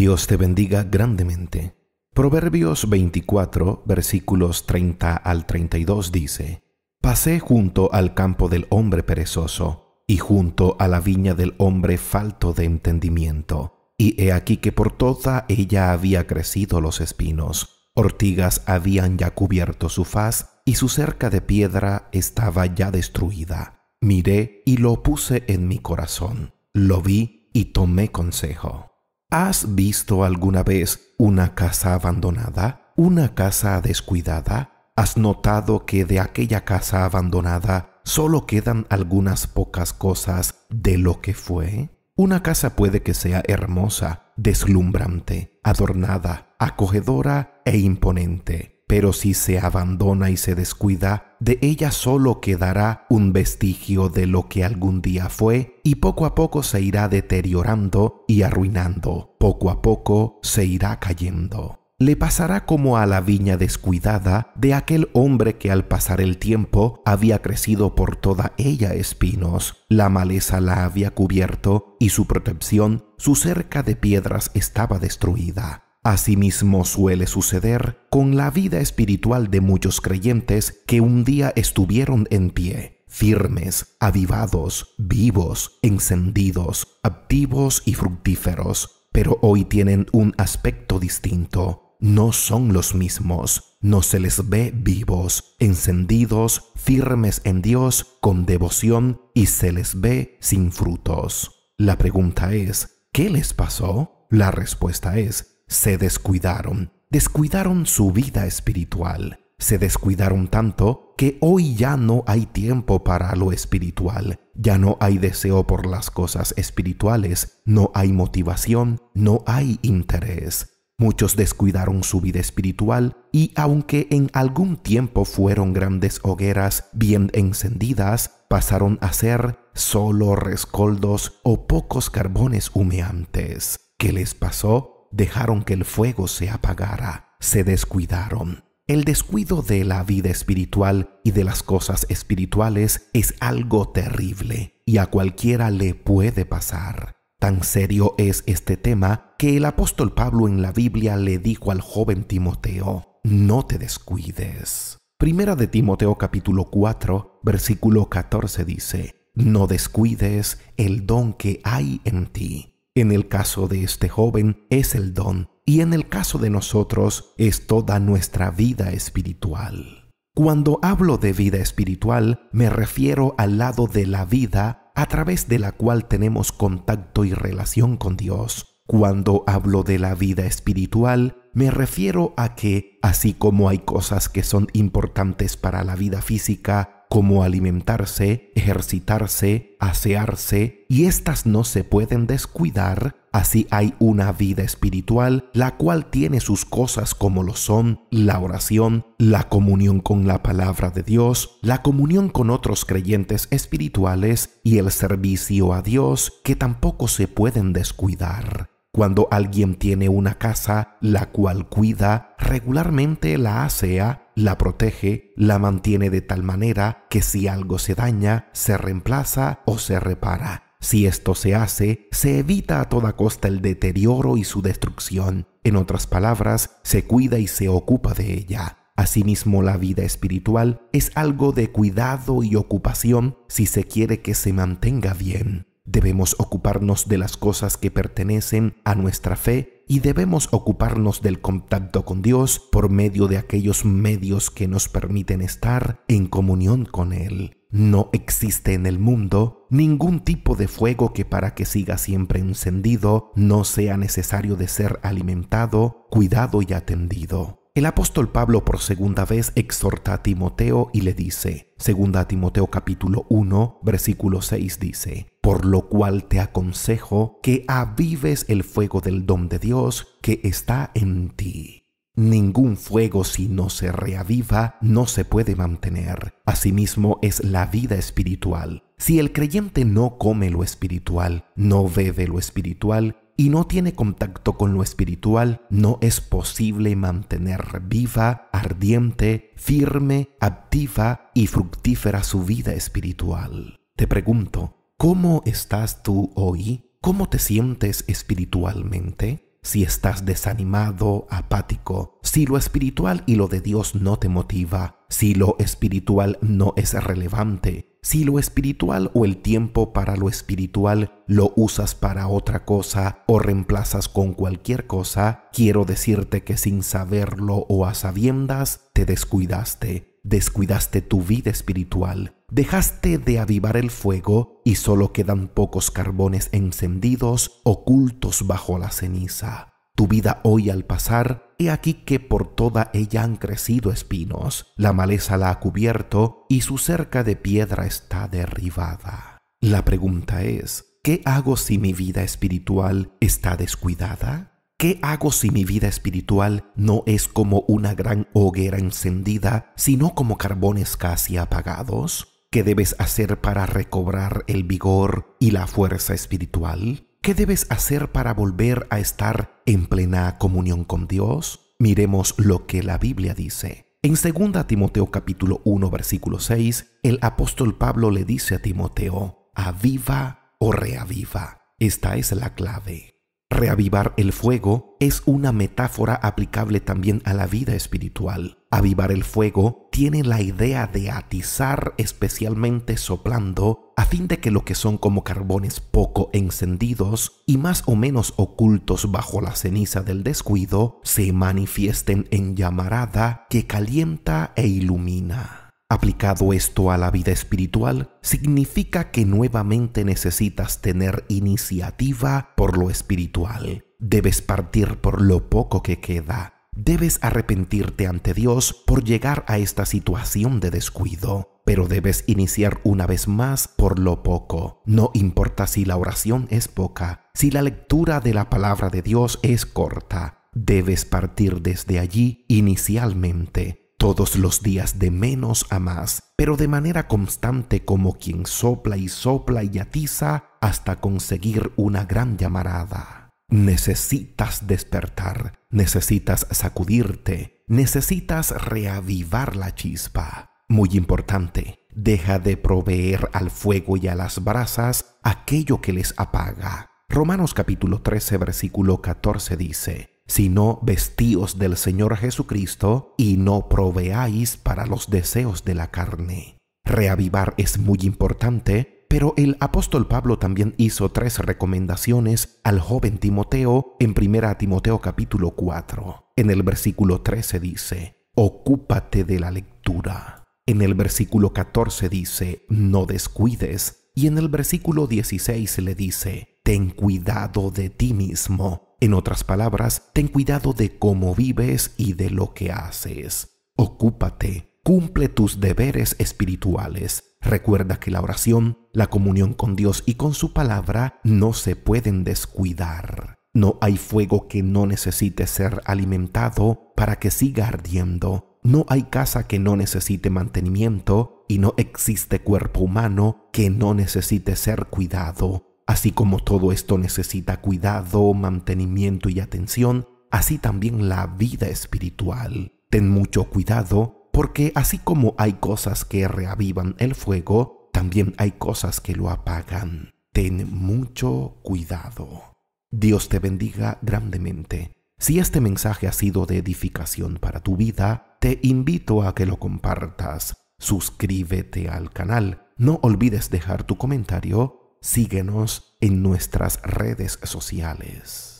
Dios te bendiga grandemente. Proverbios 24, versículos 30 al 32 dice, Pasé junto al campo del hombre perezoso, y junto a la viña del hombre falto de entendimiento, y he aquí que por toda ella había crecido los espinos, ortigas habían ya cubierto su faz, y su cerca de piedra estaba ya destruida. Miré y lo puse en mi corazón, lo vi y tomé consejo. ¿Has visto alguna vez una casa abandonada? ¿Una casa descuidada? ¿Has notado que de aquella casa abandonada solo quedan algunas pocas cosas de lo que fue? Una casa puede que sea hermosa, deslumbrante, adornada, acogedora e imponente, pero si se abandona y se descuida, de ella solo quedará un vestigio de lo que algún día fue y poco a poco se irá deteriorando y arruinando, poco a poco se irá cayendo le pasará como a la viña descuidada de aquel hombre que al pasar el tiempo había crecido por toda ella espinos, la maleza la había cubierto y su protección, su cerca de piedras estaba destruida. Asimismo suele suceder con la vida espiritual de muchos creyentes que un día estuvieron en pie, firmes, avivados, vivos, encendidos, activos y fructíferos, pero hoy tienen un aspecto distinto. No son los mismos, no se les ve vivos, encendidos, firmes en Dios, con devoción y se les ve sin frutos. La pregunta es, ¿qué les pasó? La respuesta es, se descuidaron, descuidaron su vida espiritual, se descuidaron tanto que hoy ya no hay tiempo para lo espiritual, ya no hay deseo por las cosas espirituales, no hay motivación, no hay interés. Muchos descuidaron su vida espiritual y aunque en algún tiempo fueron grandes hogueras bien encendidas, pasaron a ser solo rescoldos o pocos carbones humeantes. ¿Qué les pasó? dejaron que el fuego se apagara, se descuidaron. El descuido de la vida espiritual y de las cosas espirituales es algo terrible y a cualquiera le puede pasar. Tan serio es este tema que el apóstol Pablo en la Biblia le dijo al joven Timoteo, no te descuides. Primera de Timoteo capítulo 4, versículo 14 dice, no descuides el don que hay en ti en el caso de este joven es el don y en el caso de nosotros es toda nuestra vida espiritual. Cuando hablo de vida espiritual me refiero al lado de la vida a través de la cual tenemos contacto y relación con Dios. Cuando hablo de la vida espiritual me refiero a que, así como hay cosas que son importantes para la vida física, como alimentarse, ejercitarse, asearse, y éstas no se pueden descuidar, así hay una vida espiritual, la cual tiene sus cosas como lo son la oración, la comunión con la palabra de Dios, la comunión con otros creyentes espirituales y el servicio a Dios, que tampoco se pueden descuidar. Cuando alguien tiene una casa, la cual cuida, regularmente la asea, la protege, la mantiene de tal manera que si algo se daña, se reemplaza o se repara. Si esto se hace, se evita a toda costa el deterioro y su destrucción. En otras palabras, se cuida y se ocupa de ella. Asimismo, la vida espiritual es algo de cuidado y ocupación si se quiere que se mantenga bien. Debemos ocuparnos de las cosas que pertenecen a nuestra fe y debemos ocuparnos del contacto con Dios por medio de aquellos medios que nos permiten estar en comunión con Él. No existe en el mundo ningún tipo de fuego que para que siga siempre encendido no sea necesario de ser alimentado, cuidado y atendido. El apóstol Pablo por segunda vez exhorta a Timoteo y le dice, segunda Timoteo capítulo 1, versículo 6 dice, por lo cual te aconsejo que avives el fuego del don de Dios que está en ti. Ningún fuego si no se reaviva no se puede mantener. Asimismo es la vida espiritual. Si el creyente no come lo espiritual, no bebe lo espiritual y no tiene contacto con lo espiritual, no es posible mantener viva, ardiente, firme, activa y fructífera su vida espiritual. Te pregunto, ¿Cómo estás tú hoy? ¿Cómo te sientes espiritualmente? Si estás desanimado, apático, si lo espiritual y lo de Dios no te motiva, si lo espiritual no es relevante, si lo espiritual o el tiempo para lo espiritual lo usas para otra cosa o reemplazas con cualquier cosa, quiero decirte que sin saberlo o a sabiendas te descuidaste, descuidaste tu vida espiritual, dejaste de avivar el fuego y solo quedan pocos carbones encendidos ocultos bajo la ceniza. Tu vida hoy al pasar, he aquí que por toda ella han crecido espinos, la maleza la ha cubierto y su cerca de piedra está derribada. La pregunta es, ¿qué hago si mi vida espiritual está descuidada? ¿Qué hago si mi vida espiritual no es como una gran hoguera encendida, sino como carbones casi apagados? ¿Qué debes hacer para recobrar el vigor y la fuerza espiritual? ¿Qué debes hacer para volver a estar en plena comunión con Dios? Miremos lo que la Biblia dice. En 2 Timoteo capítulo 1 versículo 6, el apóstol Pablo le dice a Timoteo, aviva o reaviva. Esta es la clave. Reavivar el fuego es una metáfora aplicable también a la vida espiritual. Avivar el fuego tiene la idea de atizar especialmente soplando a fin de que lo que son como carbones poco encendidos y más o menos ocultos bajo la ceniza del descuido se manifiesten en llamarada que calienta e ilumina. Aplicado esto a la vida espiritual, significa que nuevamente necesitas tener iniciativa por lo espiritual. Debes partir por lo poco que queda. Debes arrepentirte ante Dios por llegar a esta situación de descuido, pero debes iniciar una vez más por lo poco. No importa si la oración es poca, si la lectura de la palabra de Dios es corta, debes partir desde allí inicialmente todos los días de menos a más, pero de manera constante como quien sopla y sopla y atiza hasta conseguir una gran llamarada. Necesitas despertar, necesitas sacudirte, necesitas reavivar la chispa. Muy importante, deja de proveer al fuego y a las brasas aquello que les apaga. Romanos capítulo 13 versículo 14 dice, sino vestíos del Señor Jesucristo y no proveáis para los deseos de la carne. Reavivar es muy importante, pero el apóstol Pablo también hizo tres recomendaciones al joven Timoteo en 1 Timoteo capítulo 4. En el versículo 13 dice, Ocúpate de la lectura. En el versículo 14 dice, No descuides. Y en el versículo 16 le dice, Ten cuidado de ti mismo en otras palabras, ten cuidado de cómo vives y de lo que haces. Ocúpate, cumple tus deberes espirituales. Recuerda que la oración, la comunión con Dios y con su palabra no se pueden descuidar. No hay fuego que no necesite ser alimentado para que siga ardiendo. No hay casa que no necesite mantenimiento y no existe cuerpo humano que no necesite ser cuidado Así como todo esto necesita cuidado, mantenimiento y atención, así también la vida espiritual. Ten mucho cuidado porque así como hay cosas que reavivan el fuego, también hay cosas que lo apagan. Ten mucho cuidado. Dios te bendiga grandemente. Si este mensaje ha sido de edificación para tu vida, te invito a que lo compartas. Suscríbete al canal. No olvides dejar tu comentario síguenos en nuestras redes sociales.